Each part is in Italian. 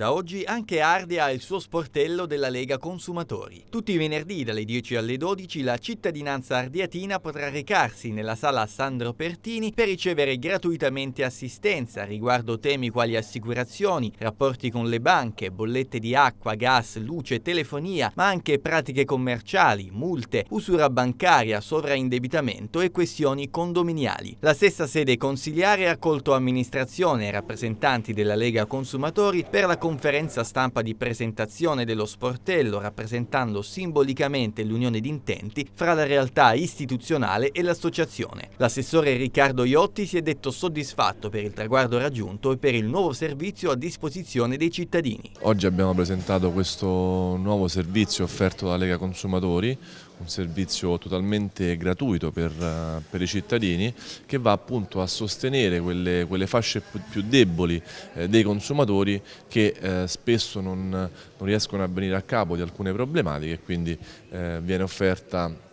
Da oggi anche Ardea ha il suo sportello della Lega Consumatori. Tutti i venerdì dalle 10 alle 12 la cittadinanza ardiatina potrà recarsi nella sala Sandro Pertini per ricevere gratuitamente assistenza riguardo temi quali assicurazioni, rapporti con le banche, bollette di acqua, gas, luce, telefonia, ma anche pratiche commerciali, multe, usura bancaria, sovraindebitamento e questioni condominiali. La stessa sede consiliare ha accolto amministrazione e rappresentanti della Lega Consumatori per la comunità conferenza stampa di presentazione dello sportello rappresentando simbolicamente l'unione di intenti fra la realtà istituzionale e l'associazione. L'assessore Riccardo Iotti si è detto soddisfatto per il traguardo raggiunto e per il nuovo servizio a disposizione dei cittadini. Oggi abbiamo presentato questo nuovo servizio offerto da Lega Consumatori, un servizio totalmente gratuito per, eh, per, i cittadini che va appunto a sostenere quelle, quelle fasce più deboli eh, dei consumatori che eh, spesso non, non, riescono a venire a capo di alcune problematiche e quindi eh, viene offerta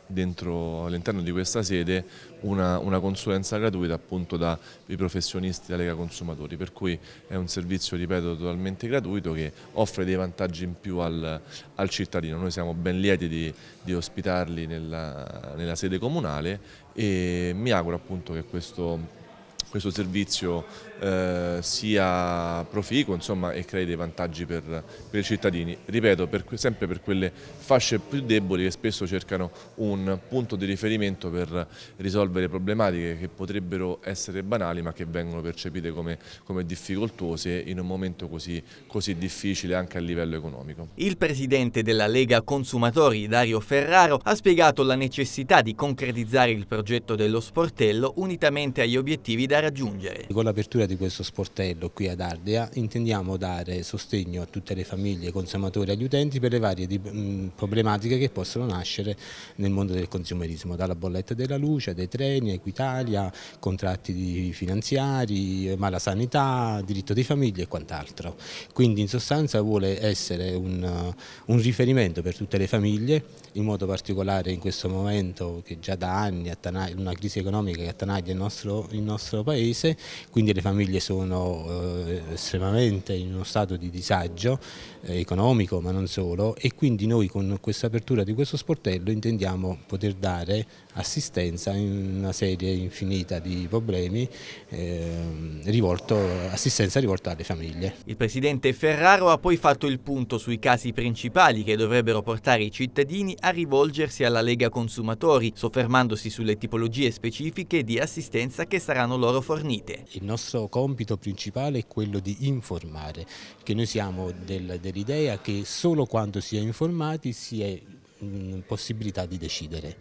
all'interno di questa sede una, una consulenza gratuita appunto dai professionisti della Lega Consumatori, per cui è un servizio, ripeto, totalmente gratuito che offre dei vantaggi in più al, al cittadino. Noi siamo ben lieti di, di ospitarli nella, nella sede comunale e mi auguro appunto che questo questo servizio eh, sia proficuo insomma, e crei dei vantaggi per, per i cittadini. Ripeto, per, sempre per quelle fasce più deboli che spesso cercano un punto di riferimento per risolvere problematiche che potrebbero essere banali ma che vengono percepite come, come difficoltose in un momento così, così difficile anche a livello economico. Il presidente della Lega Consumatori, Dario Ferraro, ha spiegato la necessità di concretizzare il progetto dello sportello unitamente agli obiettivi da da raggiungere. Con l'apertura di questo sportello qui ad Ardea intendiamo dare sostegno a tutte le famiglie, ai consumatori, agli utenti per le varie problematiche che possono nascere nel mondo del consumerismo, dalla bolletta della luce, dei treni, Equitalia, contratti finanziari, mala sanità, diritto di famiglia e quant'altro. Quindi in sostanza vuole essere un, uh, un riferimento per tutte le famiglie, in modo particolare in questo momento che già da anni una crisi economica che attanaglia il nostro, il nostro paese, quindi le famiglie sono eh, estremamente in uno stato di disagio eh, economico ma non solo e quindi noi con questa apertura di questo sportello intendiamo poter dare assistenza in una serie infinita di problemi eh, rivolto, assistenza rivolta alle famiglie. Il presidente Ferraro ha poi fatto il punto sui casi principali che dovrebbero portare i cittadini a rivolgersi alla Lega Consumatori, soffermandosi sulle tipologie specifiche di assistenza che saranno loro loro fornite. Il nostro compito principale è quello di informare, che noi siamo del, dell'idea che solo quando si è informati si è mm, possibilità di decidere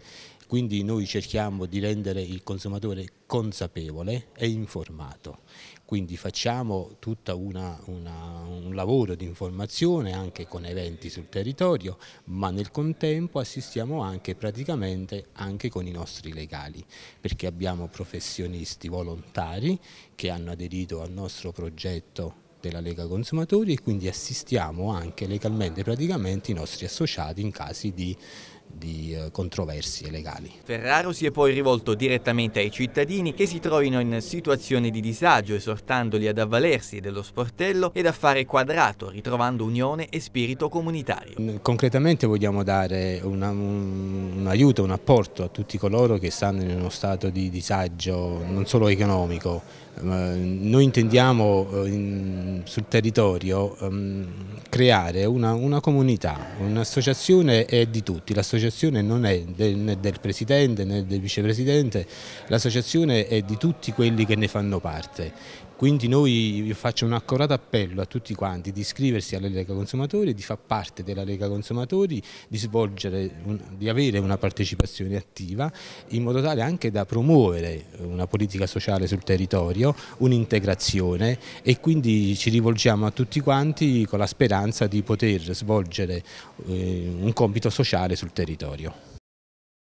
quindi noi cerchiamo di rendere il consumatore consapevole e informato. Quindi facciamo tutto un lavoro di informazione anche con eventi sul territorio, ma nel contempo assistiamo anche praticamente anche con i nostri legali, perché abbiamo professionisti volontari che hanno aderito al nostro progetto della Lega Consumatori e quindi assistiamo anche legalmente praticamente i nostri associati in casi di di eh, controversie legali. Ferraro si è poi rivolto direttamente ai cittadini che si trovino in situazioni di disagio, esortandoli ad avvalersi dello sportello ed a fare quadrato, ritrovando unione e spirito comunitario. Mm, concretamente vogliamo dare una, un, un, aiuto, un apporto a tutti coloro che stanno in uno stato di disagio non solo economico. Noi intendiamo eh, in, sul territorio um, creare una, una comunità, un'associazione è di tutti, l'associazione l'associazione non è né del presidente né del vicepresidente, l'associazione è di tutti quelli che ne fanno parte quindi noi io faccio un accorato appello a tutti quanti di iscriversi alla Lega Consumatori, di far parte della Lega Consumatori, di, un, di avere una partecipazione attiva in modo tale anche da promuovere una politica sociale sul territorio, un'integrazione e quindi ci rivolgiamo a tutti quanti con la speranza di poter svolgere eh, un compito sociale sul territorio.